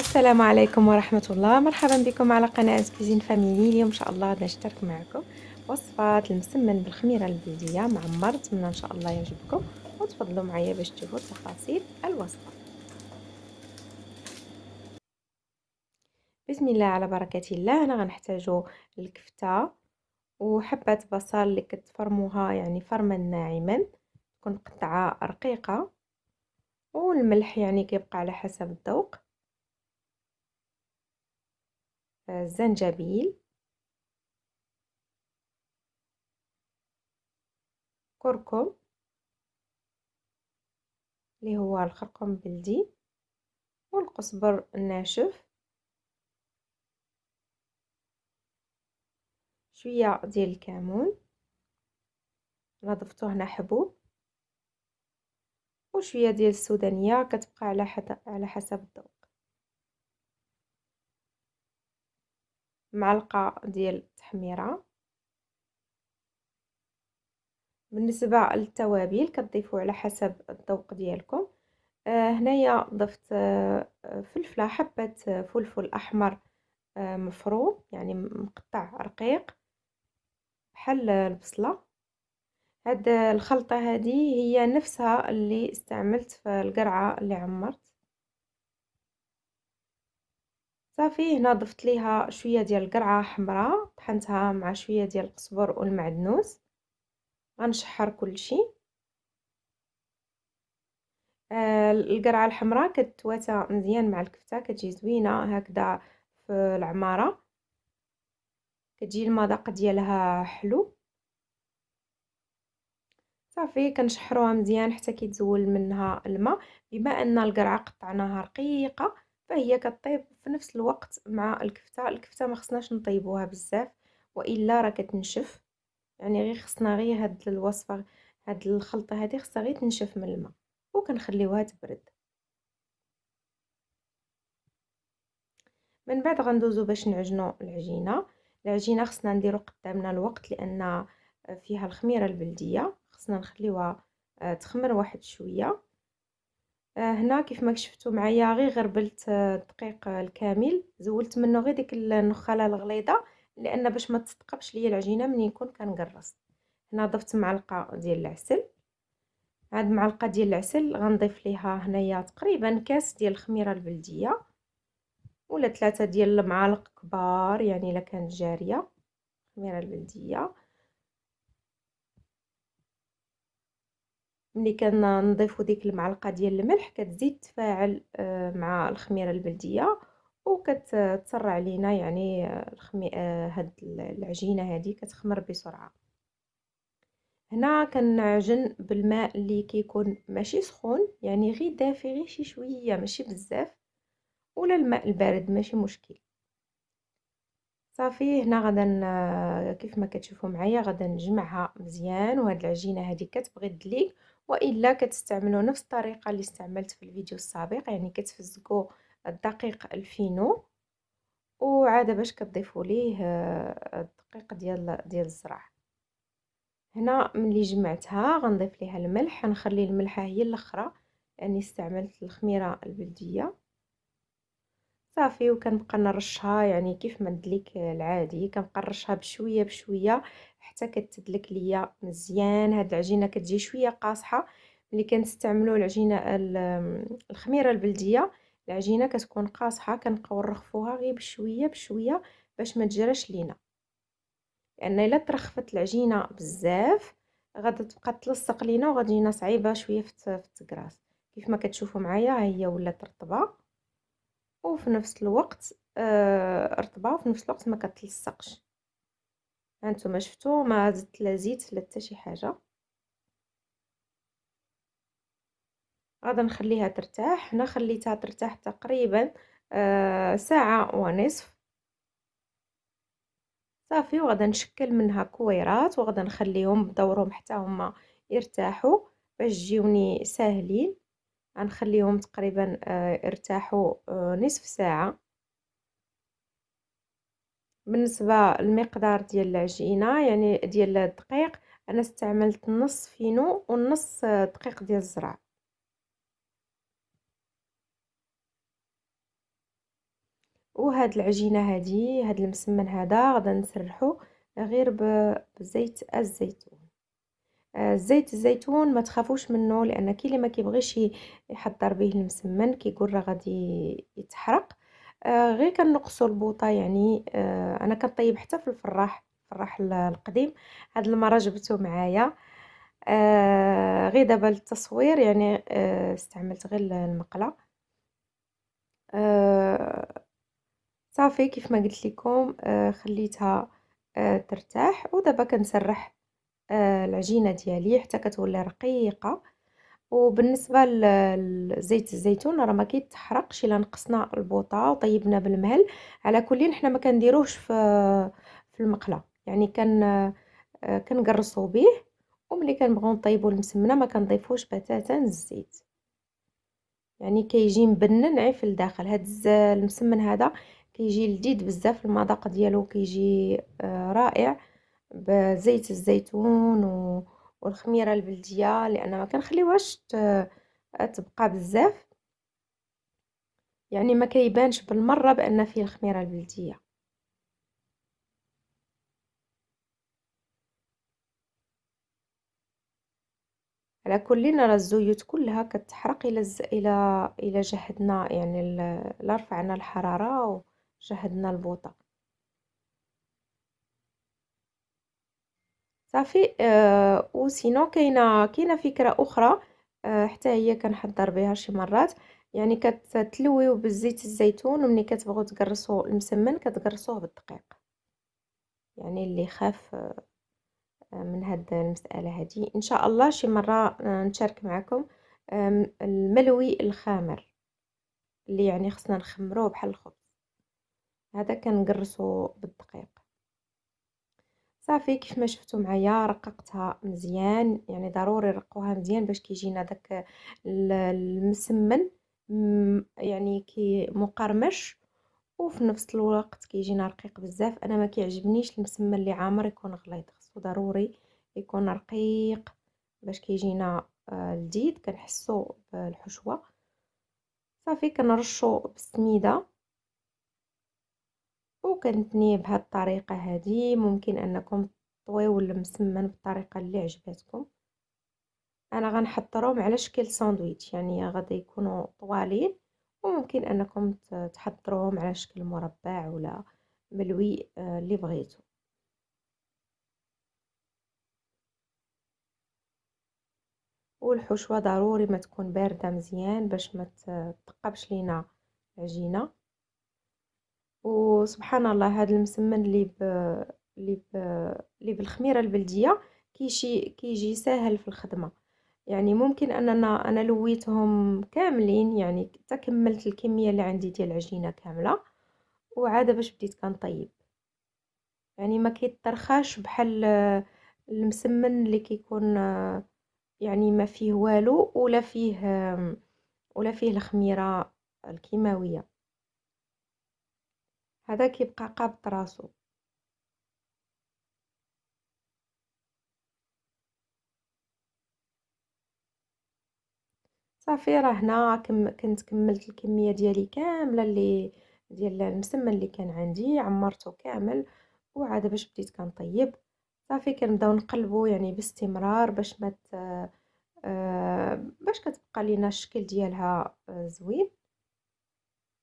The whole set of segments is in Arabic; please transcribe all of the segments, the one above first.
السلام عليكم ورحمة الله مرحبا بكم على قناة كوزين فاميلي اليوم إن شاء الله غادي نشترك معكم وصفة المسمن بالخميرة البلدية معمر نتمنى إن شاء الله يعجبكم وتفضلوا معايا باش تشوفوا تفاصيل الوصفة بسم الله على بركة الله أنا غنحتاجو الكفتة وحبة بصل اللي كتفرموها يعني فرما ناعما تكون قطعة رقيقة والملح يعني كيبقى على حسب الذوق الزنجبيل كركم اللي هو الخرقوم بلدي والقصبر الناشف شوية ديال الكمون نضفتو هنا حبوب وشوية ديال السودانية كتبقى على, على حسب الذوق معلقة ديال التحميرة بالنسبة للتوابل كتضيفوا على حسب الذوق ديالكم آه هنايا ضفت آه فلفلة حبة فلفل أحمر آه مفروم يعني مقطع رقيق بحال البصلة هاد الخلطة هذه هي نفسها اللي استعملت في القرعة اللي عمرت صافي هنا ضفت ليها شويه ديال القرعه حمراء طحنتها مع شويه ديال القزبر والمعدنوس غنشحر كلشي آه القرعه الحمراء كتواتى مزيان مع الكفته كتجي زوينه هكذا في العماره كتجي المذاق ديالها حلو صافي كنشحروها مزيان حتى كيتزول منها الماء بما ان القرعه قطعناها رقيقه فهي كطيب في نفس الوقت مع الكفته الكفته ما خصناش نطيبوها بزاف والا راه كتنشف يعني غير خصنا غير هاد الوصفه هاد الخلطه هادي خصها غير تنشف من الماء وكنخليوها تبرد من بعد غندوزو باش نعجنو العجينه العجينه خصنا نديرو قدامنا الوقت لان فيها الخميره البلديه خصنا نخليوها آه، تخمر واحد شويه هنا كيف ما شفتوا معايا غير غربلت آه، الدقيق آه، الكامل زولت منه غير ديك النخاله الغليظه لان باش ما تتقبش ليا العجينه من يكون كنقرص هنا ضفت معلقه ديال العسل عاد معلقه ديال العسل غنضيف ليها هنايا تقريبا كاس ديال الخميره البلديه ولا ثلاثه ديال المعالق كبار يعني الا كانت جاريه الخميره البلديه ملي كنضيفو ديك المعلقه ديال الملح كتزيد تفاعل آه، مع الخميره البلديه وكتسرع لينا يعني آه، الخمي آه، هاد العجينه هذه كتخمر بسرعه هنا كنعجن بالماء اللي كيكون ماشي سخون يعني غير دافي غير شي شويه ماشي بزاف ولا الماء البارد ماشي مشكل صافي هنا غدا كيف ما كتشوفوا معايا غدا نجمعها مزيان وهاد العجينه هذه كتبغي دليك والا كتستعملوا نفس الطريقه اللي استعملت في الفيديو السابق يعني كتفزقوا الدقيق الفينو وعادة باش كتضيفوا ليه آه، الدقيق ديال ديال الزرع هنا ملي جمعتها غنضيف ليها الملح غنخلي الملحه هي الاخرى يعني استعملت الخميره البلديه صافي وكنبقى نرشها يعني كيف ما ندلك العادي كنبقى نرشها بشويه بشويه حتى كتدلك ليا مزيان هاد العجينه كتجي شويه قاصحه ملي كنستعملوا العجينه الخميره البلديه العجينه كتكون قاصحه كنبقاو نرخفوها غير بشويه بشويه باش ما تجراش لينا لان الا ترخفت العجينه بزاف غادي تبقى تلصق لينا وغادي لينا صعيبه شويه في التكراس كيف ما كتشوفوا معايا هي ولات رطبه وفي نفس الوقت آه، رطبه وفي نفس الوقت ما كتلصقش هانتوما شفتو ما زدت لا زيت لا حتى شي حاجه غادا نخليها ترتاح هنا خليتها ترتاح تقريبا آه ساعه ونصف صافي وغادا نشكل منها كويرات وغادا نخليهم بدورهم حتى هما يرتاحوا باش يجيوني ساهلين غنخليهم تقريبا ارتاحوا آه، آه، نصف ساعه بالنسبه للمقدار ديال العجينه يعني ديال الدقيق انا استعملت نص فينو ونص آه، دقيق ديال الزرع وهاد العجينه هادي هاد المسمن هذا غدا نسرحو غير بزيت الزيتون زيت الزيتون ما تخافوش منه لان كي اللي ما كيبغيش يحضر به المسمن كيقول راه غادي يتحرق آه، غير كنقصوا البوطه يعني آه، انا كنطيب حتى في الفراح الفراح القديم هاد المره جبته معايا آه، غير دابا للتصوير يعني استعملت غير المقله صافي كيف ما قلت لكم خليتها ترتاح ودابا كنسرح آه، العجينه ديالي حتى كتولي رقيقه وبالنسبه لزيت الزيتون راه ما كيتحرقش الا نقصنا البوطه وطيبنا بالمهل على كل حنا ما كنديروهش في في المقله يعني كان آه، كنقرصو به وملي كنبغيو نطيبو المسمنه ما كنضيفوش بتاتا الزيت يعني كيجي مبنن في الداخل هاد المسمن هذا كيجي لذيذ بزاف المذاق ديالو كيجي آه، رائع بزيت الزيتون و... والخميره البلديه لان ما كنخليوهاش ت... تبقى بزاف يعني ما كيبانش بالمره بان فيه الخميره البلديه على كلنا راه الزيوت كلها كتحرق الى الى الى جهدنا يعني لا رفعنا الحراره وجهدنا البوطه صافي آه وسينو كاينه كاينه فكره اخرى آه حتى هي كنحضر بها شي مرات يعني كتلويو بالزيت الزيتون وملي كتبغوا تقرصوا المسمن كتقرصوه بالدقيق يعني اللي خاف آه، من هاد المساله هذه ان شاء الله شي مره آه، نشارك معكم الملوي الخامر اللي يعني خصنا نخمروه بحال الخبز هذا كنقرصو بالدقيق صافي كيف ما شفتوا معايا رققتها مزيان يعني ضروري رقوها مزيان باش كيجينا داك المسمن يعني كي مقرمش وفي نفس الوقت كيجينا رقيق بزاف انا ما كيعجبنيش المسمن اللي عامر يكون غليظ خصو ضروري يكون رقيق باش كيجينا لذيذ آه، كنحسو بالحشوه صافي كنرشو بالسميده وكنتنيه بهاد الطريقه هذه ممكن انكم طويو المسمن بالطريقه اللي عجبتكم انا روم على شكل ساندويتش يعني غادي يكونوا طوالين وممكن انكم تحضروهم على شكل مربع ولا ملوي آه، اللي بغيتو والحشوه ضروري ما تكون بارده مزيان باش ما تثقبش لينا العجينه وسبحان الله هذا المسمن اللي ب... اللي ب... اللي بالخميره البلديه كيجي كيجي ساهل في الخدمه يعني ممكن اننا انا لويتهم كاملين يعني تكملت الكميه اللي عندي ديال العجينه كامله وعاد باش بديت كنطيب يعني ما كيترخاش بحال المسمن اللي كيكون يعني ما فيه والو ولا فيه ولا فيه الخميره الكيماويه هذا كيبقى قابط راسو صافي راه هنا كم كنت كملت الكميه ديالي كامله اللي ديال المسمن اللي كان عندي عمرته كامل وعاد باش بديت كنطيب صافي كنبداو نقلبو يعني باستمرار باش ما آه باش كتبقى لينا الشكل ديالها آه، زوين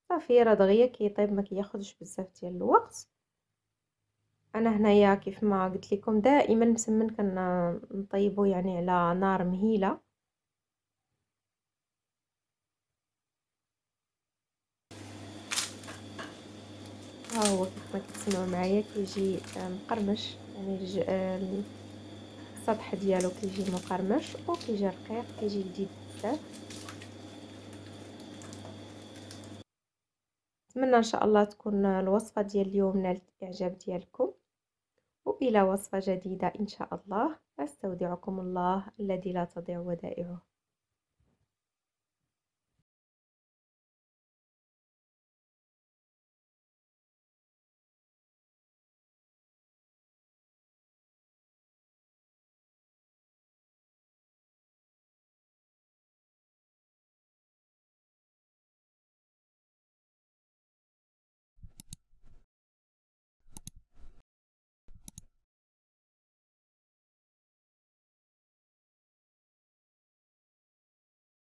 صافي راه دغيا كيطيب ما كياخذش بزاف ديال الوقت انا هنايا كيف ما قلت لكم دائما مسمن كنطيبو يعني على نار مهيله ها هو كيف ما كتسمعوا معايا كيجي مقرمش يعني السطح ديالو كيجي مقرمش وكيجي رقيق كيجي لذيذ بزاف نتمنى ان شاء الله تكون الوصفه ديال اليوم نالت الاعجاب ديالكم والى وصفه جديده ان شاء الله استودعكم الله الذي لا تضيع ودائعه